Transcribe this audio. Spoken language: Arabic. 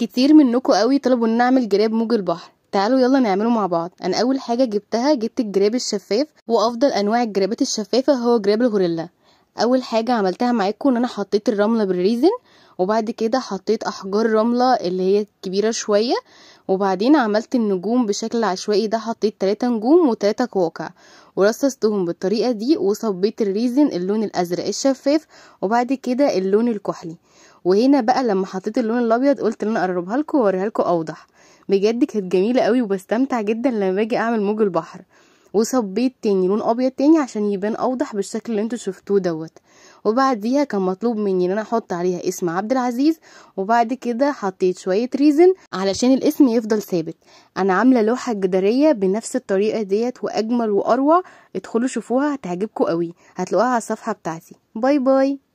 كتير منكم قوي طلبوا ان نعمل جراب موج البحر تعالوا يلا نعمله مع بعض انا اول حاجه جبتها جبت الجراب الشفاف وافضل انواع الجرابات الشفافه هو جراب الغوريلا اول حاجه عملتها معاكم ان انا حطيت الرمله بالريزن وبعد كده حطيت احجار رمله اللي هي كبيره شويه وبعدين عملت النجوم بشكل عشوائي ده حطيت 3 نجوم و3 كواكع ورصصتهم بالطريقه دي وصبيت الريزن اللون الازرق الشفاف وبعد كده اللون الكحلي وهنا بقى لما حطيت اللون الابيض قلت ان انا اقربها لكم واوريها لكم اوضح بجد كانت جميله قوي وبستمتع جدا لما باجي اعمل موج البحر وصبيت تاني لون ابيض تاني عشان يبان اوضح بالشكل اللي انتوا شفتوه دوت وبعديها كان مطلوب مني ان انا احط عليها اسم عبد العزيز وبعد كده حطيت شويه ريزن علشان الاسم يفضل ثابت انا عامله لوحه جداريه بنفس الطريقه ديت واجمل واروع ادخلوا شوفوها هتعجبكم قوي هتلاقوها على الصفحه بتاعتي باي باي